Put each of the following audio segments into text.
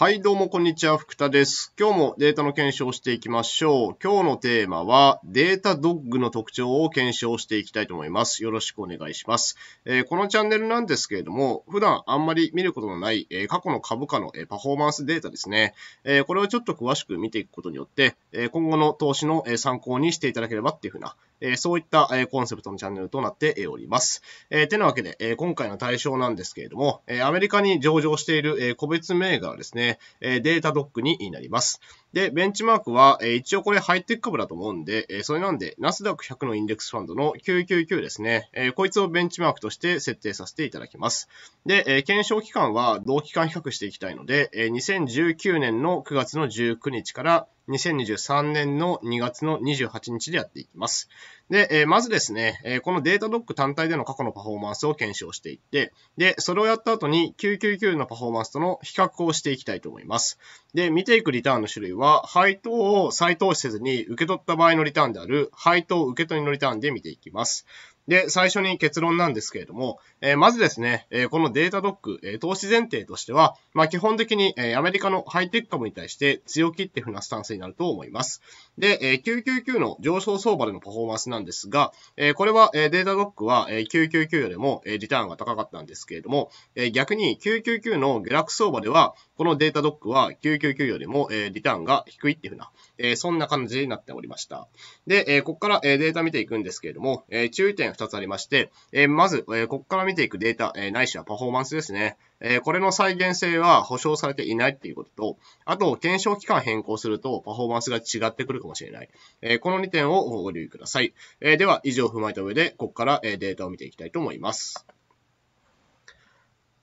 はい、どうもこんにちは、福田です。今日もデータの検証をしていきましょう。今日のテーマは、データドッグの特徴を検証していきたいと思います。よろしくお願いします。えー、このチャンネルなんですけれども、普段あんまり見ることのない、えー、過去の株価の、えー、パフォーマンスデータですね。えこれをちょっと詳しく見ていくことによって、え今後の投資の、え参考にしていただければっていうふうな、えそういった、えコンセプトのチャンネルとなっております。えてなわけで、え今回の対象なんですけれども、えアメリカに上場している、え個別銘柄ですね、えデータドックになります。で、ベンチマークは、え一応これハイテック株だと思うんで、えそれなんで、ナスダック100のインデックスファンドの999ですね、えこいつをベンチマークとして設定させていただきます。で、え検証期間は同期間比較していきたいので、え2019年の9月の19日から2023年の2月の28日でやっていきます。で、えー、まずですね、えー、このデータドック単体での過去のパフォーマンスを検証していって、で、それをやった後に999のパフォーマンスとの比較をしていきたいと思います。で、見ていくリターンの種類は、配当を再投資せずに受け取った場合のリターンである、配当受け取りのリターンで見ていきます。で、最初に結論なんですけれども、えー、まずですね、えー、このデータドック、えー、投資前提としては、まあ、基本的に、えアメリカのハイテク株に対して強気っていうふうなスタンスになると思います。で、え999の上昇相場でのパフォーマンスなんですが、えこれは、えデータドックは、え999よりも、えリターンが高かったんですけれども、え逆に999の下落相場では、このデータドックは999よりも、えリターンが低いっていうふうな、えそんな感じになっておりました。で、えここから、えデータ見ていくんですけれども、え注意点2つありまして、えまず、えここから見ていくデータ、えないしはパフォーマンスですね。えー、これの再現性は保証されていないっていうことと、あと、検証期間変更するとパフォーマンスが違ってくるかもしれない。えー、この2点をご留意ください。えー、では、以上を踏まえた上で、ここからデータを見ていきたいと思います。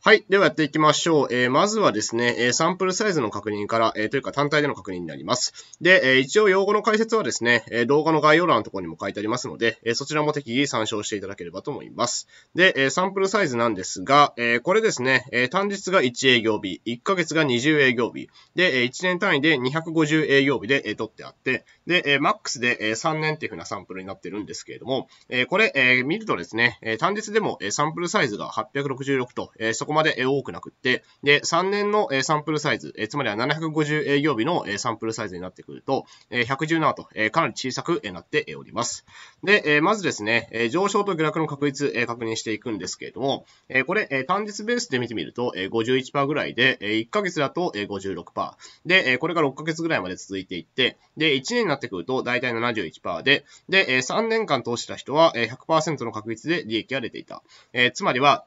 はい。ではやっていきましょう。えー、まずはですね、えー、サンプルサイズの確認から、えー、というか単体での確認になります。で、え一応用語の解説はですね、え動画の概要欄のところにも書いてありますので、えそちらも適宜参照していただければと思います。で、えサンプルサイズなんですが、えこれですね、え単日が1営業日、1ヶ月が20営業日、で、え1年単位で250営業日で、え取ってあって、で、えマックスで、え3年っていうふうなサンプルになってるんですけれども、えこれ、え見るとですね、え単日でも、えサンプルサイズが866と、えそこまで多くなくって、で、3年のサンプルサイズ、つまりは750営業日のサンプルサイズになってくると、117とかなり小さくなっております。で、まずですね、上昇と下落の確率確認していくんですけれども、これ、単日ベースで見てみると51%ぐらいで、1ヶ月だと56%。で、これが6ヶ月ぐらいまで続いていって、で、1年になってくると大体71%で、で、3年間通した人は100%の確率で利益が出ていた。つまりは、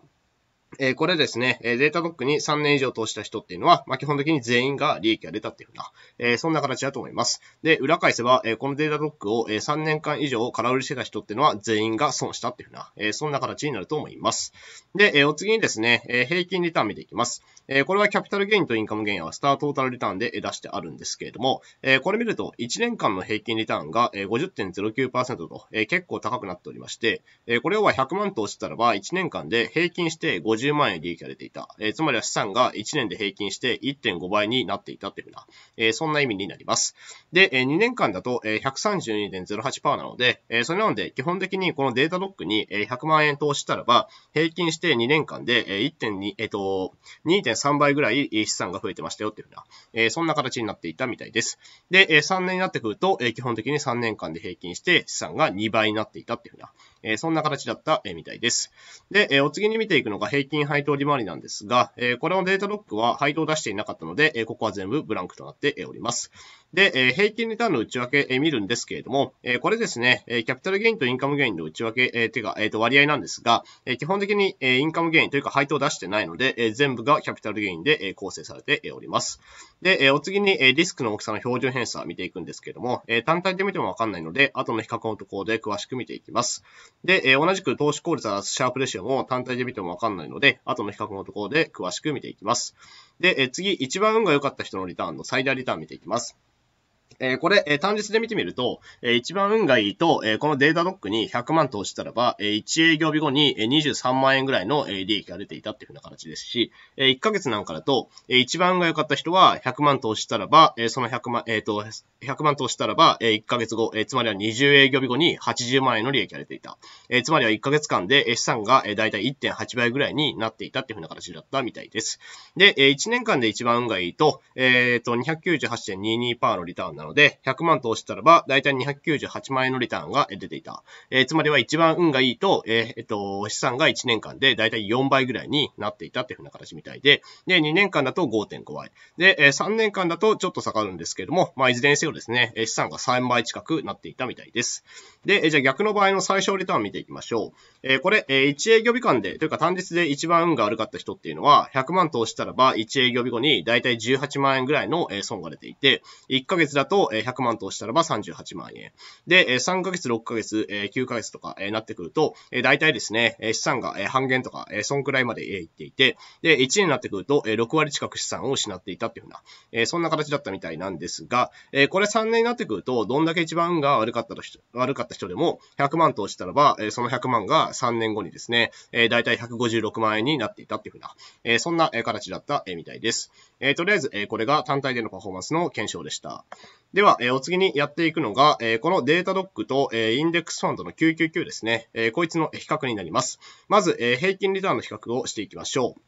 えー、これですね、えデータドックに3年以上投資した人っていうのは、まあ、基本的に全員が利益が出たっていうふうな、えー、そんな形だと思います。で、裏返せば、えこのデータドックを、え3年間以上空売りしてた人っていうのは全員が損したっていうふうな、えそんな形になると思います。で、えお次にですね、え平均リターン見ていきます。えこれはキャピタルゲインとインカムゲインはスタートータルリターンで出してあるんですけれども、えこれ見ると1年間の平均リターンが50.09%と、え結構高くなっておりまして、えこれを100万投資したらば1年間で平均して50 50万円利益が出ていた。えー、つまりは資産が1年で平均して1.5倍になっていたというような、えー、そんな意味になります。で、えー、2年間だと、えー、132.08%なので、えー、それなので基本的にこのデータドックに、えー、100万円投資したらば、平均して2年間で、えー、1.2、えっ、ー、と、2.3倍ぐらい資産が増えてましたよというような、えー、そんな形になっていたみたいです。で、えー、3年になってくると、えー、基本的に3年間で平均して資産が2倍になっていたというような、えそんな形だったみたいです。で、えお次に見ていくのが平均配当利回りなんですが、えこれのデータロックは配当を出していなかったので、えここは全部ブランクとなっております。で、え平均リターンの内訳、え見るんですけれども、えこれですね、えキャピタルゲインとインカムゲインの内訳、えてか、えと、割合なんですが、え基本的に、えインカムゲインというか配当を出してないので、え全部がキャピタルゲインで、え構成されております。で、えお次に、えリスクの大きさの標準偏差を見ていくんですけれども、え単体で見てもわかんないので、後の比較のところで詳しく見ていきます。で、え同じく投資効率はシャープレシオも単体で見てもわかんないので、後の比較のところで詳しく見ていきます。で、え次、一番運が良かった人のリターンの最大リターンを見ていきます。えー、これ、えー、単日で見てみると、えー、一番運がいいと、えー、このデータドックに100万投資したらば、えー、1営業日後に、えー、23万円ぐらいの、えー、利益が出ていたっていううな形ですし、えー、1ヶ月なんかだと、えー、一番運が良かった人は100万投資したらば、えー、その100万、えっ、ー、と、100万投資したらば、えー、1ヶ月後、えー、つまりは20営業日後に80万円の利益が出ていた。えー、つまりは1ヶ月間で、えー、資産が、えー、だいたい1.8倍ぐらいになっていたっていううな形だったみたいです。で、えー、1年間で一番運がいいと、えっ、ー、と、298.22%のリターンなので、100万投資したらば、だいたい298万円のリターンが出ていた。えー、つまりは一番運がいいと、えー、えっと、資産が1年間でだいたい4倍ぐらいになっていたっていうふうな形みたいで、で、2年間だと5.5倍。で、えー、3年間だとちょっと下がるんですけれども、まあ、いずれにせよですね、資産が3倍近くなっていたみたいです。で、えじゃあ逆の場合の最小リターンを見ていきましょう。えこれ、え1営業日間で、というか単日で一番運が悪かった人っていうのは、100万投資したらば、1営業日後にだいたい18万円ぐらいの損が出ていて、1ヶ月だとと100万投資したらば38万円。で、3ヶ月、6ヶ月、9ヶ月とかなってくると、大体ですね、資産が半減とか、そんくらいまでいっていて、で、1年になってくると6割近く資産を失っていたっていうふうな、そんな形だったみたいなんですが、これ3年になってくると、どんだけ一番が悪かった人悪かった人でも、100万投資したらば、その100万が3年後にですね、大体156万円になっていたっていうふうな、そんな形だったみたいです。えー、とりあえず、えー、これが単体でのパフォーマンスの検証でした。では、えー、お次にやっていくのが、えー、このデータドックと、えー、インデックスファンドの999ですね。えー、こいつの比較になります。まず、えー、平均リターンの比較をしていきましょう。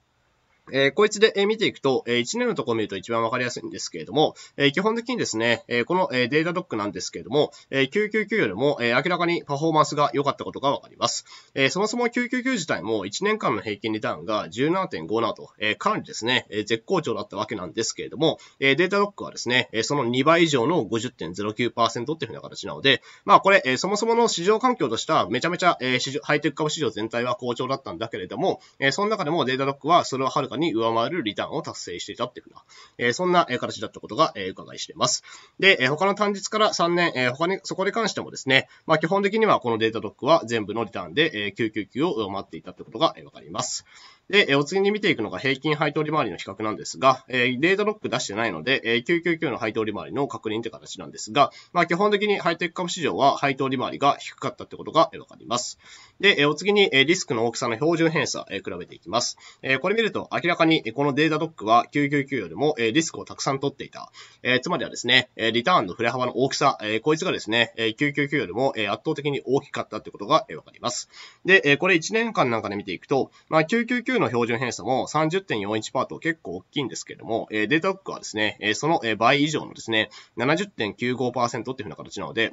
えー、こいつで、え見ていくと、え1年のところ見ると一番わかりやすいんですけれども、え基本的にですね、えこの、えデータドックなんですけれども、え999よりも、え明らかにパフォーマンスが良かったことがわかります。えそもそも999自体も1年間の平均リターンが17.57と、えかなりですね、え絶好調だったわけなんですけれども、えデータドックはですね、えその2倍以上の50.09%っていうふうな形なので、まあこれ、えそもそもの市場環境としてはめちゃめちゃ、え市場、ハイテク株市場全体は好調だったんだけれども、えその中でもデータドックはそれははるかにに上回るリターンを達成していたっていうふうな、えー、そんな形だったことが、えー、伺いしています。で、えー、他の単日から3年、えー、他に、そこに関してもですね、まあ、基本的にはこのデータドックは全部のリターンで、えー、999を上回っていたってことが、えー、わかります。で、えー、お次に見ていくのが平均配当利回りの比較なんですが、えー、データドック出してないので、えー、999の配当利回りの確認って形なんですが、まあ、基本的にハイテク株市場は配当利回りが低かったってことが、えー、わかります。で、お次にリスクの大きさの標準偏差、比べていきます。これ見ると明らかにこのデータドックは999よりもリスクをたくさん取っていた。つまりはですね、リターンの振れ幅の大きさ、こいつがですね、999よりも圧倒的に大きかったってことがわかります。で、これ1年間なんかで見ていくと、まあ、999の標準偏差も30.41%パート結構大きいんですけれども、データドックはですね、その倍以上のですね、70.95%っていうふうな形なので、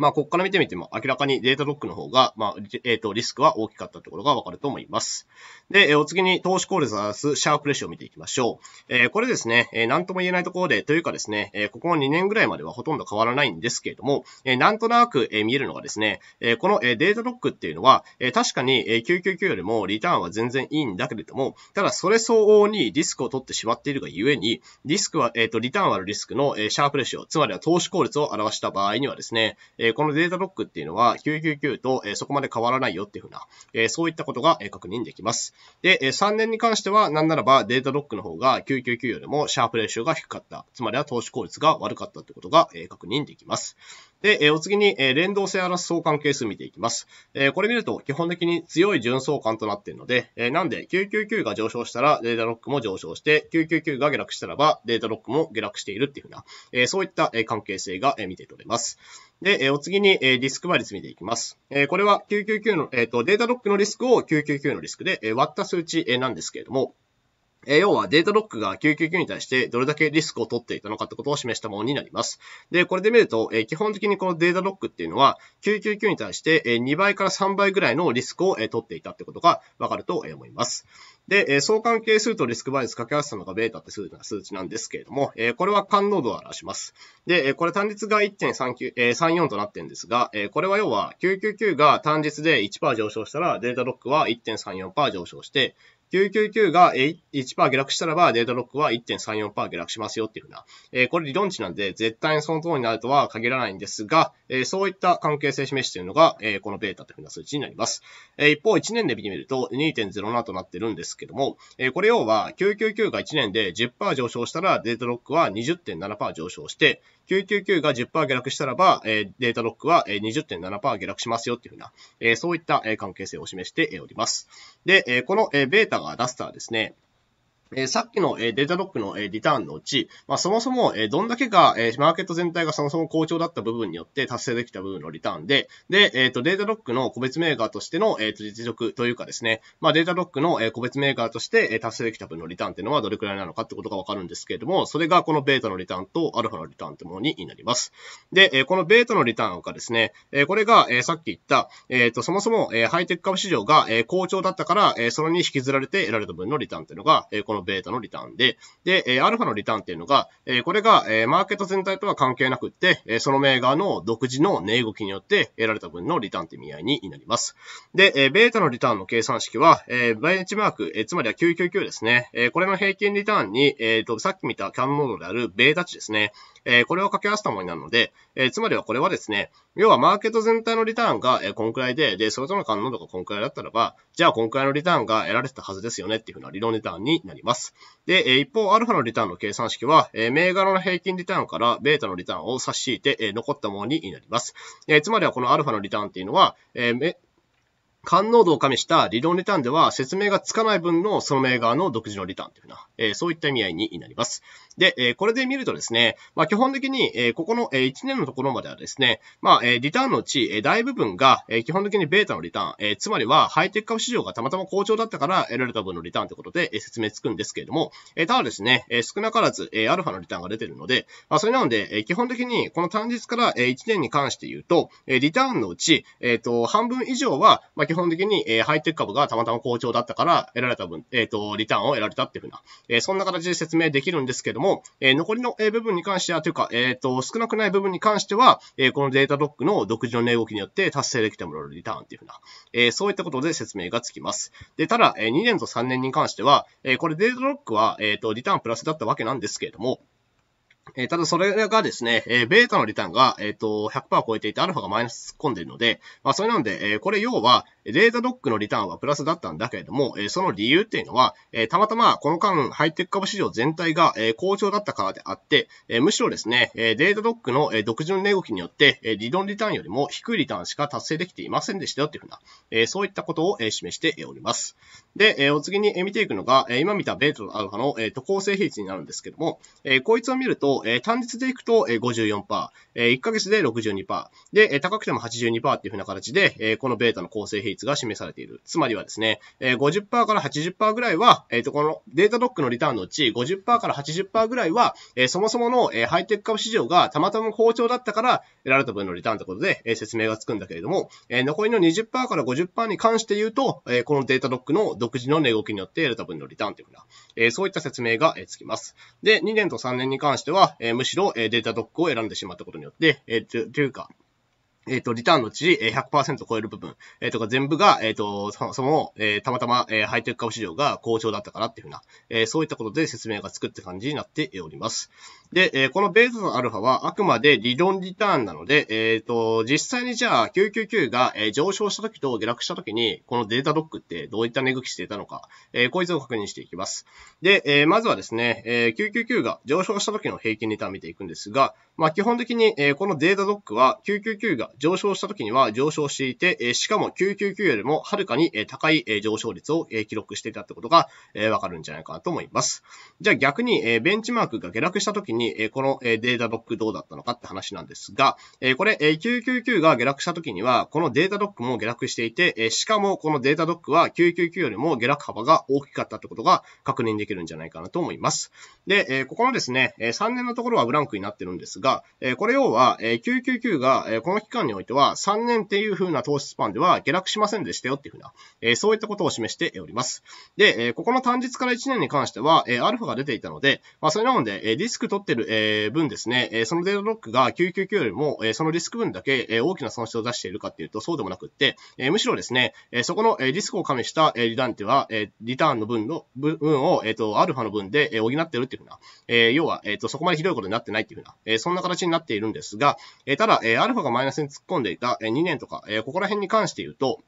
まあ、ここから見てみても明らかにデータロックの方が、まあ、えっ、ー、と、リスクは大きかったところがわかると思います。で、えお次に投資効率を表すシャープレシオを見ていきましょう。えー、これですね、えー、なんとも言えないところで、というかですね、えここ2年ぐらいまではほとんど変わらないんですけれども、えなんとなく、え見えるのがですね、えこの、えデータロックっていうのは、え確かに、え999よりもリターンは全然いいんだけれども、ただそれ相応にリスクを取ってしまっているがゆえに、リスクは、えっ、と、リターンあるリスクの、えシャープレシオ、つまりは投資効率を表した場合にはですね、えで、このデータロックっていうのは999と、えそこまで変わらないよっていうふうな、えそういったことが、え確認できます。で、え3年に関しては、なんならばデータロックの方が999よりもシャープレーシオが低かった。つまりは投資効率が悪かったってことが、え確認できます。で、えー、お次に、えー、連動性争表相関係数見ていきます。えー、これ見ると基本的に強い純相関となっているので、えー、なんで999が上昇したらデータロックも上昇して、999が下落したらばデータロックも下落しているっていうふうな、えー、そういった、えー、関係性が、えー、見て取れます。で、えー、お次に、えー、リスク倍率見ていきます。えー、これは999の、えっ、と、データロックのリスクを999のリスクで、えー、割った数値、えー、なんですけれども、え要はデータロックが999に対してどれだけリスクを取っていたのかってことを示したものになります。で、これで見ると、え基本的にこのデータロックっていうのは999に対して2倍から3倍ぐらいのリスクを取っていたってことがわかると思います。で、相関係数とリスクバイア掛け合わせたのがベータって数値なんですけれども、これは感濃度を表します。で、これ単率が1.34となってるんですが、これは要は999が単率で1%上昇したらデータロックは1.34%上昇して、999が1%下落したらば、データロックは1.34%下落しますよっていうふうな、えー、これ理論値なんで、絶対にその通りになるとは限らないんですが、えー、そういった関係性示しているのが、えー、このベータというふうな数値になります。えー、一方、1年で見てみると2.07となってるんですけども、えー、これ要は、999が1年で10%上昇したら、データロックは20.7%上昇して、999が10%下落したらば、データロックは20.7%下落しますよっていうふうな、そういった関係性を示しております。で、この、ベータが出したですね、えさっきの、えデータロックの、えリターンのうち、まあ、そもそも、えどんだけが、えマーケット全体がそもそも好調だった部分によって達成できた部分のリターンで、で、えっ、と、データロックの個別メーカーとしての、えっ、と、実力というかですね、まあ、データロックの、え個別メーカーとして、え達成できた分のリターンっていうのはどれくらいなのかってことがわかるんですけれども、それがこのベータのリターンとアルファのリターンってものになります。で、えこのベータのリターンがですね、えこれが、えさっき言った、えっ、と、そもそも、えハイテク株市場が、え好調だったから、えそれに引きずられて得られた分のリターンっていうのが、えこののベータのリターンで、で、えアルファのリターンっていうのが、えこれが、えマーケット全体とは関係なくって、えその銘柄の独自の値動きによって得られた分のリターンって意味合いになります。で、えベータのリターンの計算式は、えベンチマーク、えつまりは999ですね。えこれの平均リターンに、えっ、と、さっき見たキャンモードであるベータ値ですね。えこれを掛け合わせたものなので、えつまりはこれはですね、要はマーケット全体のリターンが、えこんくらいで、で、それとの感能度がこんくらいだったらば、じゃあこんくらいのリターンが得られてたはずですよねっていうふうな理論リターンになります。で、え一方、アルファのリターンの計算式は、え銘柄の平均リターンからベータのリターンを差し引いて、え残ったものになります。えつまりはこのアルファのリターンっていうのは、え感濃度を加味した理論リターンでは、説明がつかない分のその銘柄の独自のリターンというふうな、えー、そういった意味合いになります。で、えー、これで見るとですね、まあ、基本的に、えー、ここの、えー、1年のところまではですね、まあ、えー、リターンのうち、えー、大部分が、えー、基本的にベータのリターン、えー、つまりはハイテク株市場がたまたま好調だったから得られた分のリターンということで、えー、説明つくんですけれども、えー、ただですね、えー、少なからず、えー、アルファのリターンが出てるので、まあ、それなので、えー、基本的にこの単日から、えー、1年に関して言うと、えー、リターンのうち、えっ、ー、と、半分以上は、まあ基本的に、えー、ハイテク株がたまたま好調だったから得られた分、えっ、ー、と、リターンを得られたっていうふうな、えー、そんな形で説明できるんですけども、えー、残りの、え部分に関しては、というか、えっ、ー、と、少なくない部分に関しては、えー、このデータドックの独自の値動きによって達成できてもらうリターンっていうふうな、えー、そういったことで説明がつきます。で、ただ、えー、2年と3年に関しては、えー、これデータドックは、えっ、ー、と、リターンプラスだったわけなんですけれども、えー、ただそれがですね、えー、ベータのリターンが、えっ、ー、と、100%超えていて、アルファがマイナス突っ込んでいるので、まあ、それなんで、えこれ要は、データドックのリターンはプラスだったんだけれども、えその理由っていうのは、えたまたまこの間、ハイテク株市場全体が、え好調だったからであって、えむしろですね、えデータドックの、え独自の値動きによって、え理論リターンよりも低いリターンしか達成できていませんでしたよっていうふうな、えそういったことを、え示しております。で、えお次に見ていくのが、え今見たベータとアルファの、えと構成比率になるんですけども、えこいつを見ると、えー、単日でいくと、えー、54%、えー、1ヶ月で62%、で、えー、高くても82%っていうふうな形で、えー、このベータの構成比率が示されている。つまりはですね、えー、50%から80%ぐらいは、えっ、ー、と、このデータドックのリターンのうち50%から80%ぐらいは、えー、そもそもの、えー、ハイテク株市場がたまたま好調だったから得られた分のリターンということで、えー、説明がつくんだけれども、えー、残りの20%から50%に関して言うと、えー、このデータドックの独自の値動きによって得られた分のリターンというふうな、えー、そういった説明が、つきます。で、2年と3年に関しては、えむしろ、えデータドックを選んでしまったことによって、えというか、えっ、ー、と、リターンのうち100%超える部分、えっ、ー、と、全部が、えっ、ー、と、その、えー、たまたま、えー、ハイテク株市場が好調だったからっていうふうな、えー、そういったことで説明がつくって感じになっております。で、えー、このベータとアルファはあくまで理論リターンなので、えっ、と、実際にじゃあ999が、えー、上昇した時と下落した時に、このデータドックってどういった値動きしていたのか、えー、こいつを確認していきます。で、えー、まずはですね、えー、999が上昇した時の平均リターン見ていくんですが、まあ、基本的に、えー、このデータドックは999が上昇した時には上昇していて、えしかも999よりもはるかに、え高い、え上昇率を、え記録していたってことが、えわかるんじゃないかなと思います。じゃあ逆に、えベンチマークが下落した時に、えこの、えデータドックどうだったのかって話なんですが、えこれ、え999が下落した時には、このデータドックも下落していて、えしかもこのデータドックは999よりも下落幅が大きかったってことが確認できるんじゃないかなと思います。で、えここのですね、え3年のところはブランクになってるんですが、えこれ要は、え999が、えこの期間ににおいては、3年っていう風な投資スパンでは下落しませんでしたよっていう風な、えー、そういったことを示しております。で、えー、ここの短日から1年に関しては、えー、アルファが出ていたので、まあ、それなので、えー、リスク取ってる、えー、分ですね、えー、そのデータロックが999よりも、えー、そのリスク分だけ、えー、大きな損失を出しているかっていうと、そうでもなくって、えー、むしろですね、えー、そこの、えー、リスクを加味した、えー、リターンでは、えー、リターンの分の、分を、えっ、ー、と、アルファの分で、えー、補ってるっていう風な、えー、要は、えっ、ー、と、そこまでひどいことになってないっていう風な、えー、そんな形になっているんですが、えー、ただ、えー、アルファがマイナスに突っ込んでいた2年とか、えここら辺に関して言うと、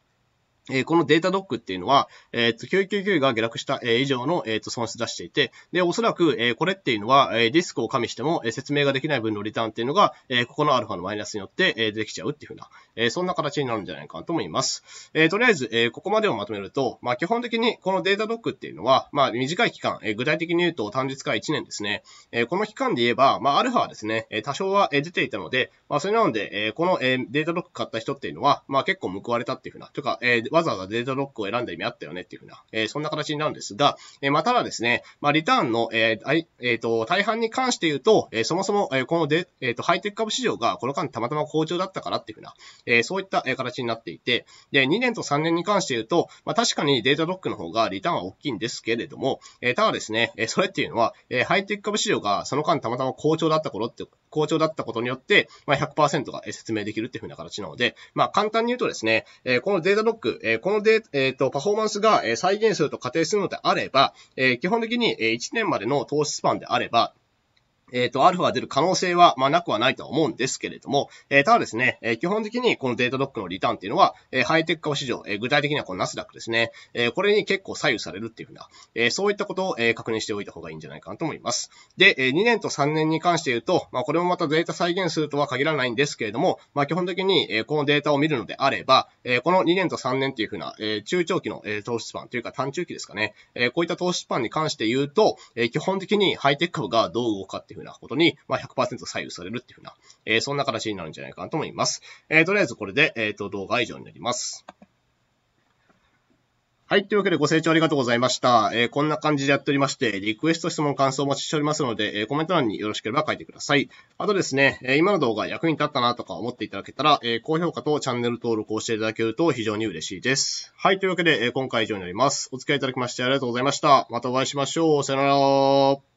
えー、このデータドックっていうのは、えっ、ー、と、999が下落した、えー、以上の、えっ、と、損失出していて、で、おそらく、えこれっていうのは、えディスクを加味しても、え説明ができない分のリターンっていうのが、えここのアルファのマイナスによって、えできちゃうっていうふうな、えそんな形になるんじゃないかなと思います。えとりあえず、えここまでをまとめると、まあ、基本的にこのデータドックっていうのは、まあ、短い期間、え具体的に言うと単日か1年ですね。えこの期間で言えば、まあ、アルファはですね、え多少は、え出ていたので、まあ、それなので、えこの、えデータドック買った人っていうのは、まあ、結構報われたっていうふうな、とか、えわざわざデータロックを選んだ意味あったよねっていうふうな、えー、そんな形になるんですが、えまあ、ただですね、まあ、リターンの、えーえーと、大半に関して言うと、えそもそも、えこのえーと、ハイテク株市場がこの間たまたま好調だったからっていうふうな、えそういった形になっていて、で、2年と3年に関して言うと、まあ、確かにデータロックの方がリターンは大きいんですけれども、えただですね、えそれっていうのは、えハイテク株市場がその間たまたま好調だった頃って好調だったことによって、まあ、100%が説明できるっていうふうな形なので、まあ、簡単に言うとですね、えこのデータドック、えこのデえっ、と、パフォーマンスが再現すると仮定するのであれば、え基本的に1年までの投資スパンであれば、えっ、ー、と、アルファ出る可能性は、まあ、なくはないとは思うんですけれども、えー、ただですね、えー、基本的にこのデータドックのリターンっていうのは、えー、ハイテク株市場、えー、具体的にはこのナスダックですね、えー、これに結構左右されるっていうふうな、えー、そういったことを、えー、確認しておいた方がいいんじゃないかなと思います。で、えー、2年と3年に関して言うと、まあ、これもまたデータ再現するとは限らないんですけれども、まあ、基本的に、えー、このデータを見るのであれば、えー、この2年と3年っていうふうな、えー、中長期の、えー、投資スパンというか短中期ですかね、えー、こういった投資スパンに関して言うと、えー、基本的にハイテク株がどう動くかっていううなことに、まあ、100%左右されるっていうふうな、えー、そんな形になるんじゃないかなと思います。えー、とりあえずこれで、えっ、ー、と、動画は以上になります。はい。というわけでご清聴ありがとうございました。えー、こんな感じでやっておりまして、リクエスト、質問、感想をお待ちしておりますので、えー、コメント欄によろしければ書いてください。あとですね、えー、今の動画役に立ったなとか思っていただけたら、え高評価とチャンネル登録をしていただけると非常に嬉しいです。はい。というわけで、え今回以上になります。お付き合いいただきましてありがとうございました。またお会いしましょう。さよなら。